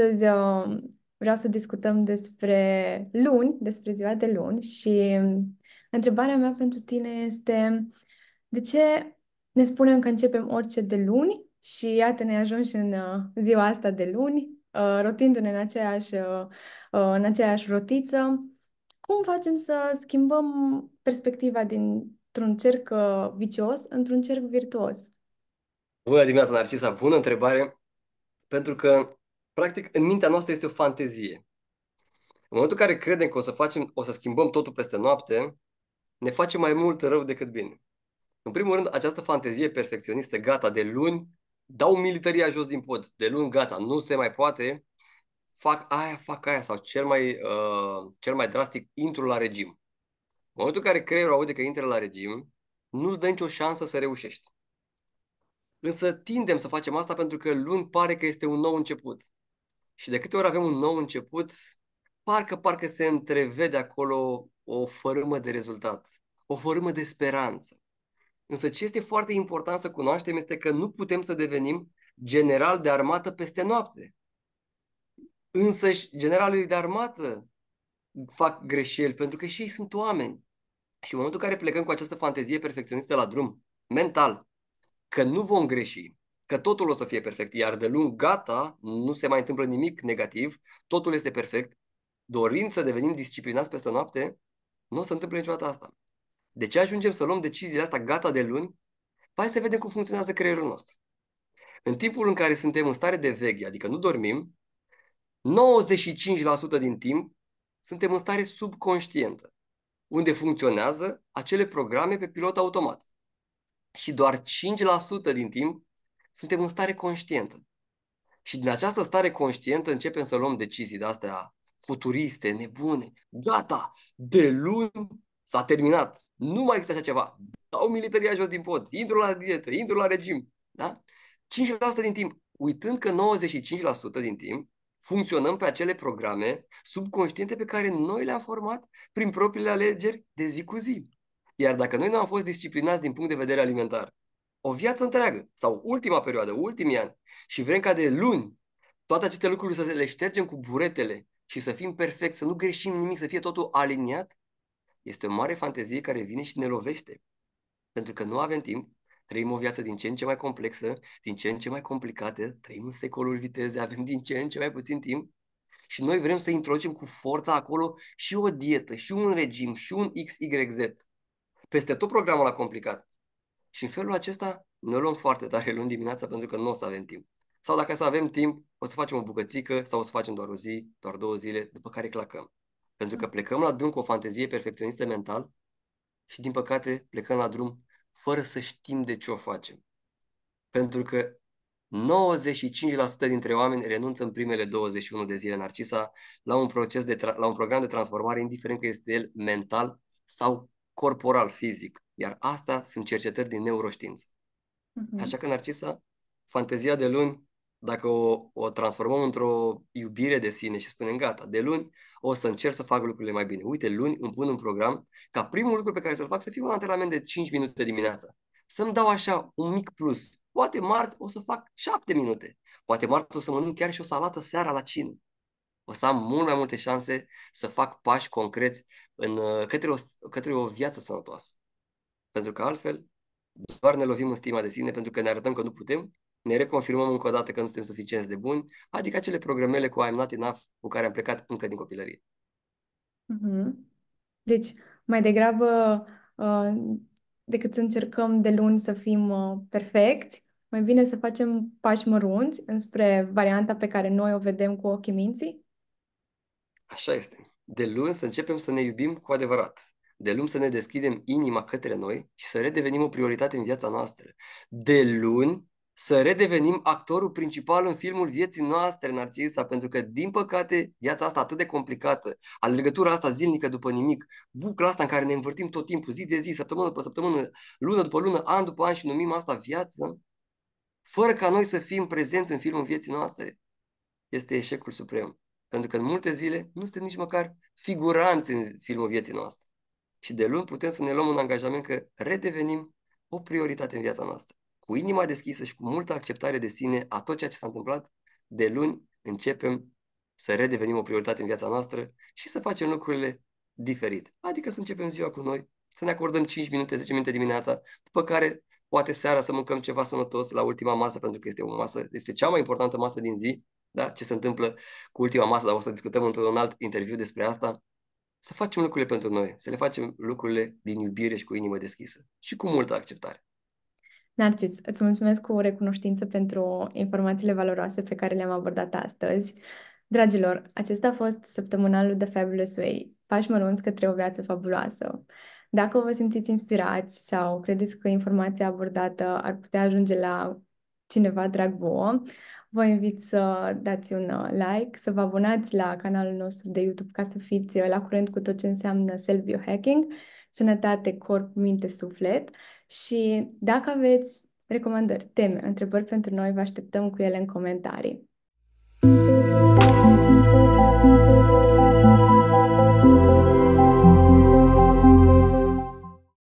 astăzi uh, vreau să discutăm despre luni, despre ziua de luni și um, întrebarea mea pentru tine este de ce ne spunem că începem orice de luni și iată ne ajungi în uh, ziua asta de luni, uh, rotindu-ne în aceeași, în aceeași rotiță. Cum facem să schimbăm perspectiva dintr-un cerc vicios într-un cerc virtuos? Bună dimineața, Narcisa! Bună întrebare! Pentru că practic, în mintea noastră este o fantezie. În momentul în care credem că o să, facem, o să schimbăm totul peste noapte, ne face mai mult rău decât bine. În primul rând, această fantezie perfecționistă, gata, de luni, dau militaria jos din pod, de luni, gata, nu se mai poate, fac aia, fac aia, sau cel mai, uh, cel mai drastic, intru la regim. În momentul în care creierul aude că intră la regim, nu-ți dă nicio șansă să reușești. Însă tindem să facem asta pentru că luni pare că este un nou început. Și de câte ori avem un nou început, parcă, parcă se întrevede acolo o fărâmă de rezultat, o fărâmă de speranță. Însă ce este foarte important să cunoaștem este că nu putem să devenim general de armată peste noapte. și generalii de armată fac greșeli pentru că și ei sunt oameni. Și în momentul în care plecăm cu această fantezie perfecționistă la drum, mental, că nu vom greși, că totul o să fie perfect, iar de luni gata, nu se mai întâmplă nimic negativ, totul este perfect, dorind să devenim disciplinați peste noapte, nu o să întâmple niciodată asta. De ce ajungem să luăm deciziile astea gata de luni? Hai să vedem cum funcționează creierul nostru. În timpul în care suntem în stare de veche, adică nu dormim, 95% din timp suntem în stare subconștientă, unde funcționează acele programe pe pilot automat. Și doar 5% din timp suntem în stare conștientă. Și din această stare conștientă începem să luăm decizii de astea futuriste, nebune. Gata, de luni s-a terminat. Nu mai există așa ceva. Dau militaria jos din pod, intru la dietă, intru la regim. Da? 5% din timp, uitând că 95% din timp funcționăm pe acele programe subconștiente pe care noi le-am format prin propriile alegeri de zi cu zi. Iar dacă noi nu am fost disciplinați din punct de vedere alimentar, o viață întreagă sau ultima perioadă, ultimii ani și vrem ca de luni toate aceste lucruri să le ștergem cu buretele și să fim perfect, să nu greșim nimic, să fie totul aliniat, este o mare fantezie care vine și ne lovește. Pentru că nu avem timp, trăim o viață din ce în ce mai complexă, din ce în ce mai complicată, trăim în secolul viteze, avem din ce în ce mai puțin timp și noi vrem să introducem cu forța acolo și o dietă, și un regim, și un XYZ. Peste tot programul a complicat. Și în felul acesta ne luăm foarte tare luni dimineața pentru că nu o să avem timp. Sau dacă să avem timp, o să facem o bucățică sau o să facem doar o zi, doar două zile, după care clacăm. Pentru că mm. plecăm la drum cu o fantezie perfecționistă mental și, din păcate, plecăm la drum fără să știm de ce o facem. Pentru că 95% dintre oameni renunță în primele 21 de zile Narcisa la un, proces de tra- la un program de transformare, indiferent că este el mental sau corporal, fizic. Iar asta sunt cercetări din neuroștiință. Uh-huh. Așa că, Narcisa, fantezia de luni, dacă o, o transformăm într-o iubire de sine și spunem, gata, de luni o să încerc să fac lucrurile mai bine. Uite, luni îmi pun un program ca primul lucru pe care să-l fac să fie un antrenament de 5 minute dimineața. Să-mi dau așa un mic plus. Poate marți o să fac 7 minute. Poate marți o să mănânc chiar și o salată seara la cină o să am mult mai multe șanse să fac pași concreți în, uh, către, o, către o viață sănătoasă. Pentru că altfel doar ne lovim în stima de sine pentru că ne arătăm că nu putem, ne reconfirmăm încă o dată că nu suntem suficienți de buni, adică acele programele cu I'm not enough cu care am plecat încă din copilărie. Mm-hmm. Deci, mai degrabă uh, decât să încercăm de luni să fim uh, perfecți, mai bine să facem pași mărunți înspre varianta pe care noi o vedem cu ochii minții? Așa este. De luni să începem să ne iubim cu adevărat. De luni să ne deschidem inima către noi și să redevenim o prioritate în viața noastră. De luni să redevenim actorul principal în filmul vieții noastre, Narcisa, pentru că, din păcate, viața asta atât de complicată, alergătura asta zilnică după nimic, bucla asta în care ne învârtim tot timpul, zi de zi, săptămână după săptămână, lună după lună, an după an și numim asta viață, fără ca noi să fim prezenți în filmul vieții noastre, este eșecul suprem. Pentru că în multe zile nu suntem nici măcar figuranți în filmul vieții noastre. Și de luni putem să ne luăm un angajament că redevenim o prioritate în viața noastră. Cu inima deschisă și cu multă acceptare de sine a tot ceea ce s-a întâmplat, de luni începem să redevenim o prioritate în viața noastră și să facem lucrurile diferit. Adică să începem ziua cu noi, să ne acordăm 5 minute, 10 minute dimineața, după care poate seara să mâncăm ceva sănătos la ultima masă, pentru că este o masă, este cea mai importantă masă din zi da? ce se întâmplă cu ultima masă, dar o să discutăm într-un alt interviu despre asta, să facem lucrurile pentru noi, să le facem lucrurile din iubire și cu inimă deschisă și cu multă acceptare. Narcis, îți mulțumesc cu o recunoștință pentru informațiile valoroase pe care le-am abordat astăzi. Dragilor, acesta a fost săptămânalul The Fabulous Way, pași mărunți către o viață fabuloasă. Dacă vă simțiți inspirați sau credeți că informația abordată ar putea ajunge la cineva drag vouă, Vă invit să dați un uh, like, să vă abonați la canalul nostru de YouTube ca să fiți uh, la curent cu tot ce înseamnă self-biohacking, sănătate, corp, minte, suflet și dacă aveți recomandări, teme, întrebări pentru noi, vă așteptăm cu ele în comentarii. Thank you.